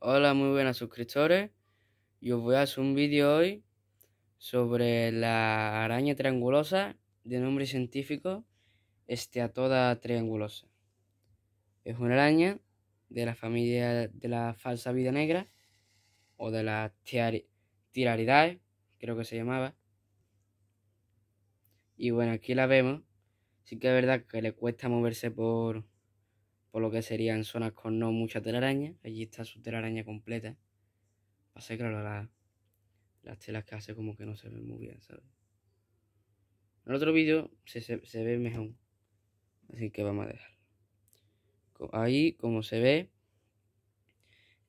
Hola, muy buenas suscriptores. yo os voy a hacer un vídeo hoy sobre la araña triangulosa de nombre científico Esteatoda triangulosa. Es una araña de la familia de la falsa vida negra o de las tiraridae, creo que se llamaba. Y bueno, aquí la vemos. Sí que es verdad que le cuesta moverse por por lo que serían zonas con no mucha telaraña. Allí está su telaraña completa. Pasa que claro, las telas que hace como que no se ven muy bien, ¿sabes? En el otro vídeo se, se, ve mejor. Así que vamos a dejarlo. Ahí, como se ve,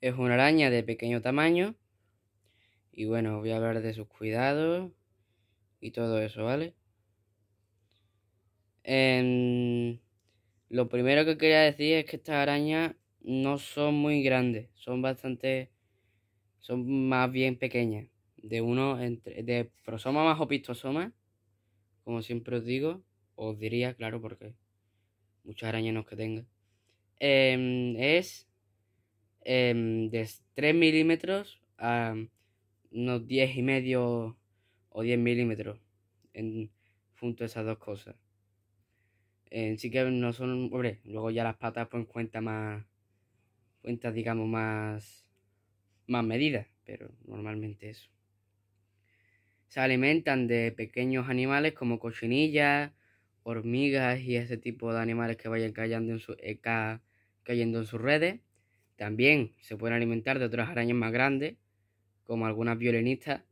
es una araña de pequeño tamaño. Y bueno, voy a hablar de sus cuidados y todo eso, ¿vale? En... Lo primero que quería decir es que estas arañas no son muy grandes, son bastante, son más bien pequeñas, de uno entre, de prosoma más opistosoma, como siempre os digo, os diría, claro, porque muchas arañas no que tenga, em, es em, de 3 milímetros a unos 10 y medio o 10 milímetros, en, junto a esas dos cosas en eh, sí que no son, hombre, luego ya las patas pues cuentas más, cuentas digamos más, más medidas, pero normalmente eso. Se alimentan de pequeños animales como cochinillas, hormigas y ese tipo de animales que vayan cayendo en, su, eh, cayendo en sus redes. También se pueden alimentar de otras arañas más grandes, como algunas violinistas,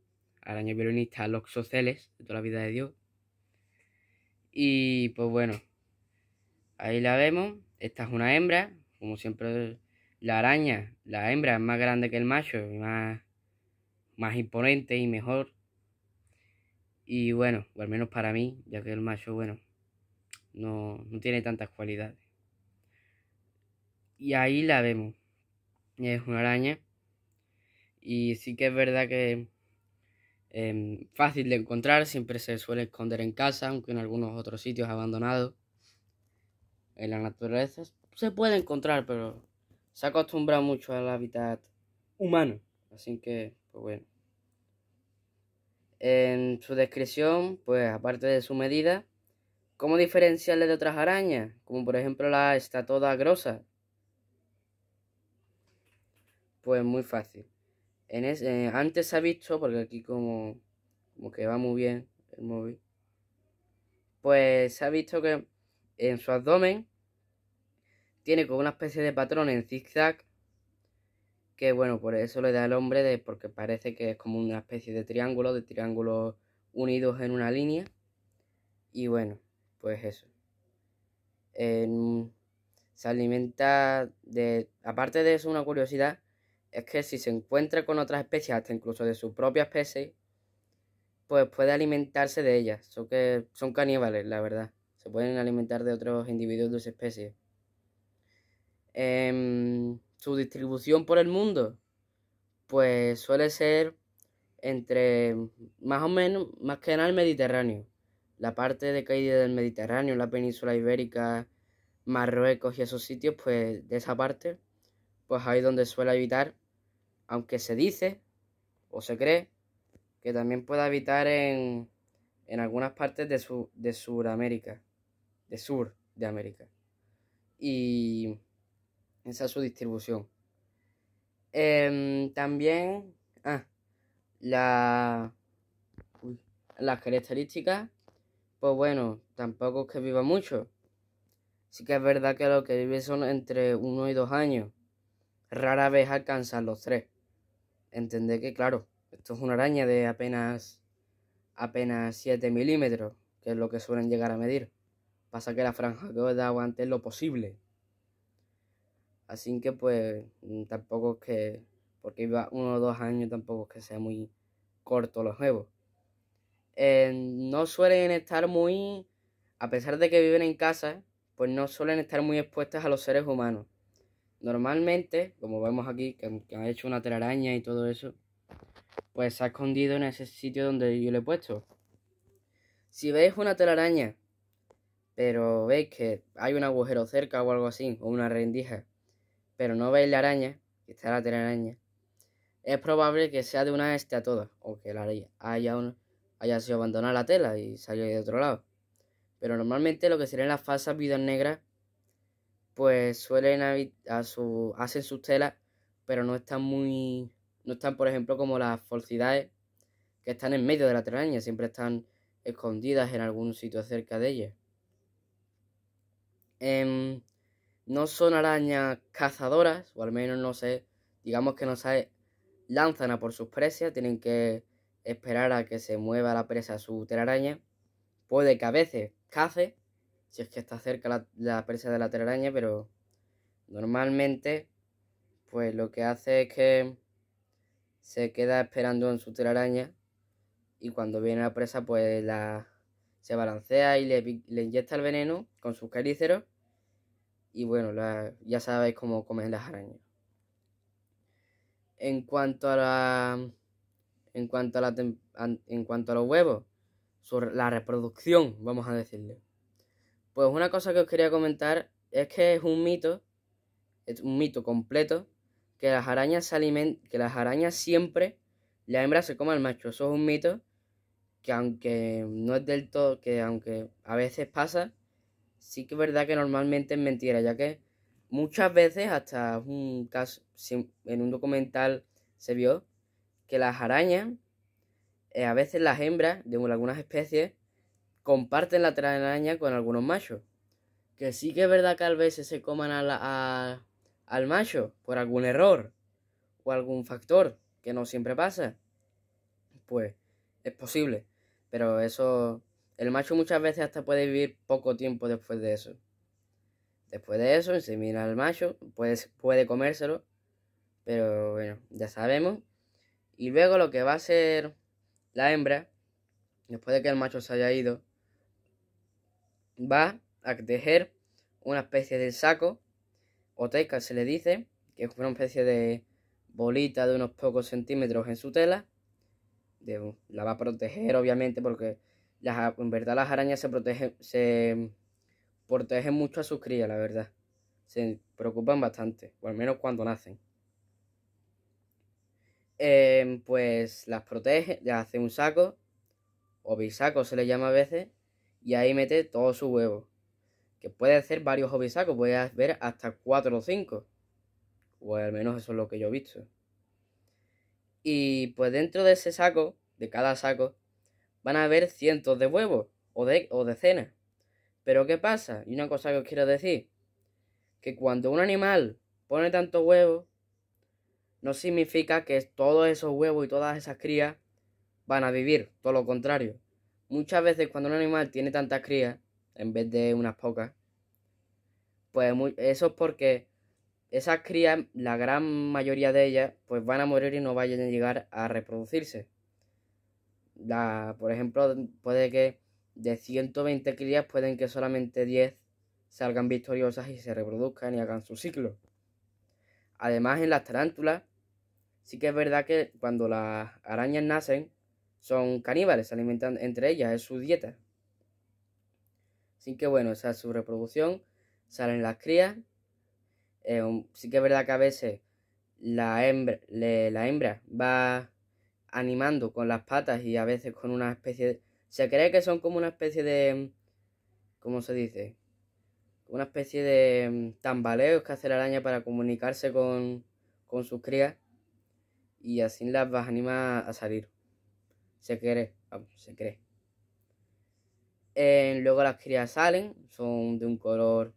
arañas violinistas loxoceles, de toda la vida de Dios. Y pues bueno, Ahí la vemos. Esta es una hembra. Como siempre, la araña, la hembra es más grande que el macho, más, más imponente y mejor. Y bueno, al menos para mí, ya que el macho, bueno, no, tiene tantas cualidades. Y ahí la vemos. Es una araña. Y sí que es verdad que em, fácil de encontrar, siempre se suele esconder en casa, aunque en algunos otros sitios abandonados en la naturaleza se puede encontrar, pero se acostumbra mucho al hábitat humano. Así que, pues bueno. En su descripción, pues aparte de su medida, ¿cómo diferenciarle de otras arañas? Como por ejemplo la estatoda grosa. Pues muy fácil. En es, eh, antes se ha visto, porque aquí como, como que va muy bien el móvil, pues se ha visto que en su abdomen. Tiene como una especie de patrón en zigzag. Que bueno, por eso le da el hombre de. Porque parece que es como una especie de triángulo, de triángulos unidos en una línea. Y bueno, pues eso. se alimenta de. Aparte de eso, una curiosidad es que si se encuentra con otras especies, hasta incluso de su propia especie, pues puede alimentarse de ellas. que, son caníbales, la verdad pueden alimentar de otros individuos de su especie. Em, su distribución por el mundo, pues suele ser entre más o menos, más que nada el Mediterráneo, la parte de caída del Mediterráneo, la península ibérica, Marruecos y esos sitios, pues de esa parte, pues ahí donde suele habitar, aunque se dice o se cree que también puede habitar en, en algunas partes de Sudamérica de sur de América. Y esa es su distribución. Em, también ah, la, las características, pues bueno, tampoco es que viva mucho. Sí que es verdad que lo que vive son entre uno y dos años. Rara vez alcanzan los tres. Entender que, claro, esto es una araña de apenas, apenas 7 milímetros, que es lo que suelen llegar a medir pasa que la franja da aguante lo posible. Así que pues mm, tampoco es que, porque iba uno o dos años, tampoco es que sea muy corto los huevos. Eh, no suelen estar muy, a pesar de que viven en casa, pues no suelen estar muy expuestas a los seres humanos. Normalmente, como vemos aquí, que, que ha hecho una telaraña y todo eso, pues se ha escondido en ese sitio donde yo le he puesto. Si veis una telaraña pero veis que hay un agujero cerca o algo así, o una rendija, pero no veis la araña, que está la telaraña, es probable que sea de una este todas, o que la haya, haya sido abandonada la tela y salió de otro lado. Pero normalmente lo que serían las falsas vidas negras, pues suelen a sus telas, pero no están muy, no están por ejemplo como las falsidades que están en medio de la telaraña, siempre están escondidas en algún sitio cerca de ella. Em, no son arañas cazadoras, o al menos no sé, digamos que no se lanzan a por sus presas, tienen que esperar a que se mueva la presa a su telaraña. Puede que a veces cace, si es que está cerca la, la presa de la telaraña, pero normalmente pues lo que hace es que se queda esperando en su telaraña y cuando viene la presa pues la se balancea y le, inyecta el veneno con sus caríceros. Y bueno, ya sabéis cómo comen las arañas. En cuanto a la. En cuanto a, la, en cuanto a los huevos, la reproducción, vamos a decirle. Pues una cosa que os quería comentar es que es un mito, es un mito completo, que las arañas se que las arañas siempre, la hembra se come al macho. Eso es un mito que aunque no es del todo, que aunque a veces pasa, sí que es verdad que normalmente es mentira, ya que muchas veces, hasta un caso, en un documental se vio que las arañas, eh, a veces las hembras de algunas especies, comparten la araña con algunos machos. Que sí que es verdad que a veces se coman al macho por algún error o algún factor, que no siempre pasa. Pues es posible, pero eso, el macho muchas veces hasta puede vivir poco tiempo después de eso. Después de eso, insemina al macho, pues puede comérselo, pero bueno, ya sabemos. Y luego lo que va a hacer la hembra, después de que el macho se haya ido, va a tejer una especie de saco, o teca se le dice, que es una especie de bolita de unos pocos centímetros en su tela, la va a proteger, obviamente, porque las, en verdad las arañas se protegen, se protegen mucho a sus crías, la verdad. Se preocupan bastante, o al menos cuando nacen. Em, pues las protege, le hace un saco, o bisaco se le llama a veces, y ahí mete todos sus huevos. Que puede hacer varios obisacos, puede ver hasta cuatro o cinco. O al menos eso es lo que yo he visto. Y pues dentro de ese saco, de cada saco, van a haber cientos de huevos o, de, decenas. Pero ¿qué pasa? Y una cosa que os quiero decir, que cuando un animal pone tantos huevos, no significa que todos esos huevos y todas esas crías van a vivir, todo lo contrario. Muchas veces cuando un animal tiene tantas crías, en vez de unas pocas, pues eso es porque esas crías, la gran mayoría de ellas, pues van a morir y no vayan a llegar a reproducirse. La, por ejemplo, puede que de 120 crías pueden que solamente 10 salgan victoriosas y se reproduzcan y hagan su ciclo. Además, en las tarántulas, sí que es verdad que cuando las arañas nacen, son caníbales, se alimentan entre ellas, es su dieta. Así que bueno, esa es su reproducción, salen las crías eh, sí que es verdad que a veces la hembra, la hembra va animando con las patas y a veces con una especie de... Se cree que son como una especie de... ¿Cómo se dice? Una especie de mm, tambaleos que hace la araña para comunicarse con, sus crías y así las vas anima a salir. Se cree, se cree. Eh, luego las crías salen, son de un color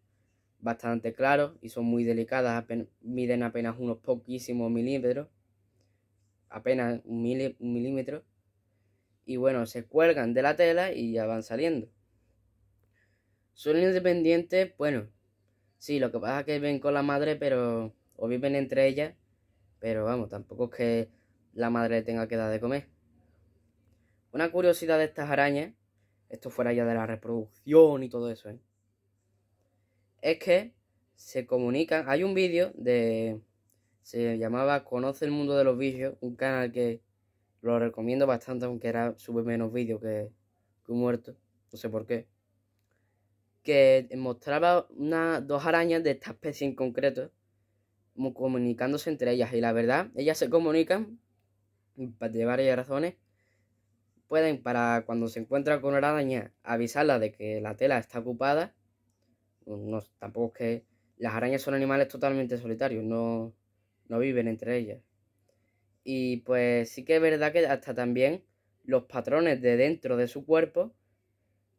bastante claros y son muy delicadas, miden apenas unos poquísimos milímetros, apenas un, milímetro, y bueno, se cuelgan de la tela y ya van saliendo. Son independientes, bueno, sí, lo que pasa es que viven con la madre, pero, o viven entre ellas, pero vamos, tampoco es que la madre tenga que dar de comer. Una curiosidad de estas arañas, esto fuera ya de la reproducción y todo eso, ¿eh? es que se comunican. Hay un vídeo de. Se llamaba Conoce el mundo de los vídeos, un canal que lo recomiendo bastante, aunque era sube menos vídeos que, que muerto, no sé por qué. Que mostraba una, dos arañas de esta especie en concreto comunicándose entre ellas. Y la verdad, ellas se comunican de varias razones. Pueden, para cuando se encuentra con una araña, avisarla de que la tela está ocupada no, tampoco es que las arañas son animales totalmente solitarios, no, no viven entre ellas. Y pues sí que es verdad que hasta también los patrones de dentro de su cuerpo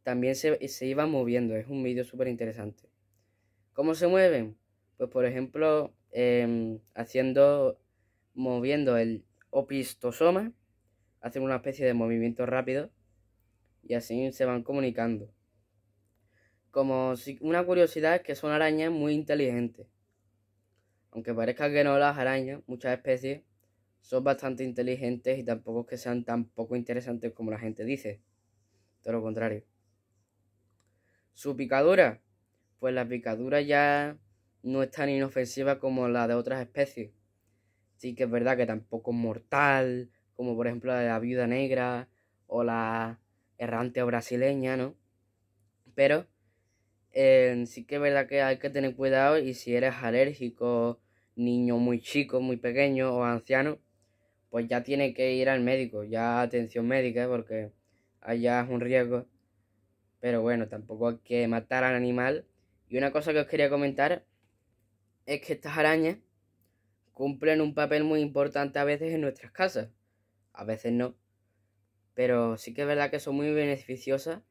también se, iban moviendo. Es un vídeo súper interesante. ¿Cómo se mueven? Pues por ejemplo, em, haciendo, moviendo el opistosoma, hacen una especie de movimiento rápido y así se van comunicando. Como una curiosidad es que son arañas muy inteligentes. Aunque parezca que no las arañas, muchas especies son bastante inteligentes y tampoco que sean tan poco interesantes como la gente dice. Todo lo contrario. Su picadura, pues la picadura ya no es tan inofensiva como la de otras especies. Sí que es verdad que tampoco es mortal, como por ejemplo la de la viuda negra o la errante brasileña, ¿no? Pero Em, sí que es verdad que hay que tener cuidado y si eres alérgico, niño muy chico, muy pequeño o anciano, pues ya tiene que ir al médico, ya atención médica, porque allá es un riesgo. Pero bueno, tampoco hay que matar al animal. Y una cosa que os quería comentar es que estas arañas cumplen un papel muy importante a veces en nuestras casas. A veces no. Pero sí que es verdad que son muy beneficiosas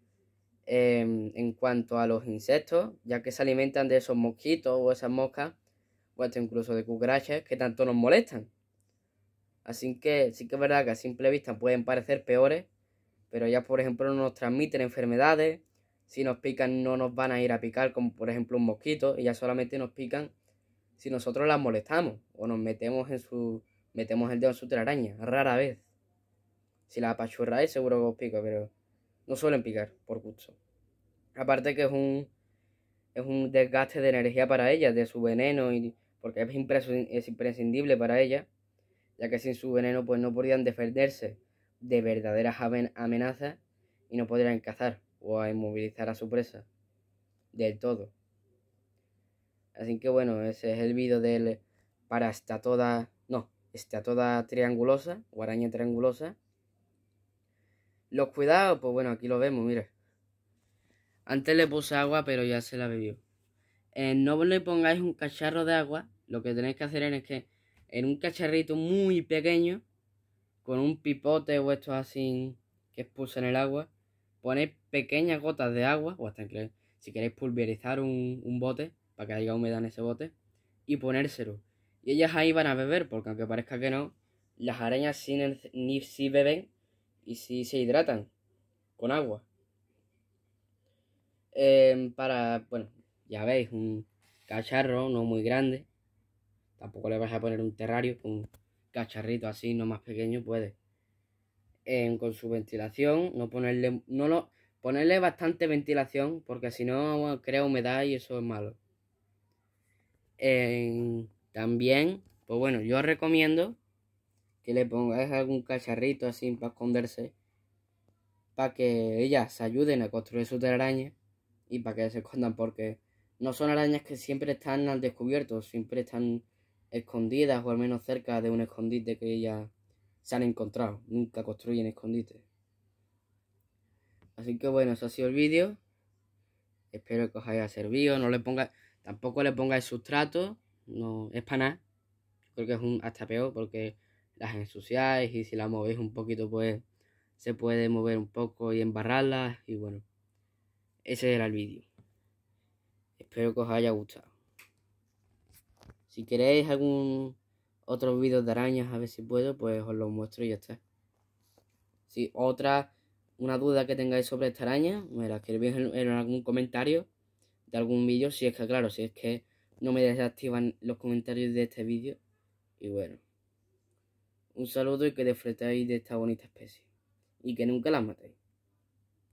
Em, en cuanto a los insectos, ya que se alimentan de esos mosquitos o esas moscas, o incluso de cucarachas que tanto nos molestan. Así que sí que es verdad que a simple vista pueden parecer peores, pero ya por ejemplo no nos transmiten enfermedades, si nos pican no nos van a ir a picar como por ejemplo un mosquito y ya solamente nos pican si nosotros las molestamos o nos metemos en su metemos el dedo en su telaraña, rara vez. Si la es seguro que os pico, pero no suelen picar por gusto. Aparte que es un, es un desgaste de energía para ella, de su veneno, y, porque es, es imprescindible para ella, ya que sin su veneno pues no podrían defenderse de verdaderas amenazas y no podrían cazar o inmovilizar a su presa del todo. Así que bueno, ese es el vídeo del para esta toda, no, esta toda triangulosa o araña triangulosa los cuidados, pues bueno, aquí lo vemos, mire. Antes le puse agua, pero ya se la bebió. Eh, no le pongáis un cacharro de agua. Lo que tenéis que hacer es que en un cacharrito muy pequeño, con un pipote o esto así que en el agua, ponéis pequeñas gotas de agua, o hasta que, si queréis pulverizar un, bote, para que haya humedad en ese bote, y ponérselo. Y ellas ahí van a beber, porque aunque parezca que no, las arañas sí, ni si beben y si se hidratan con agua. Em, para, bueno, ya veis, un cacharro no muy grande. Tampoco le vas a poner un terrario con un cacharrito así, no más pequeño puede. Em, con su ventilación, no ponerle, no, lo ponerle bastante ventilación porque si no crea humedad y eso es malo. Em, también, pues bueno, yo recomiendo que le pongáis algún cacharrito así para esconderse, para que ellas se ayuden a construir sus telarañas y para que se escondan, porque no son arañas que siempre están al descubierto, siempre están escondidas o al menos cerca de un escondite que ellas se han encontrado, nunca construyen escondites. Así que bueno, eso ha sido el vídeo. Espero que os haya servido. No le ponga, tampoco le pongáis sustrato. No, es para nada. Creo que es un hasta peor porque las ensuciáis y si la movéis un poquito pues se puede mover un poco y embarrarlas y bueno, ese era el vídeo. Espero que os haya gustado. Si queréis algún otro vídeo de arañas, a ver si puedo, pues os lo muestro y ya está. Si otra, una duda que tengáis sobre esta araña, me la escribís en algún comentario de algún vídeo, si es que claro, si es que no me desactivan los comentarios de este vídeo. Y bueno. Un saludo y que disfrutéis de esta bonita especie. Y que nunca la matéis.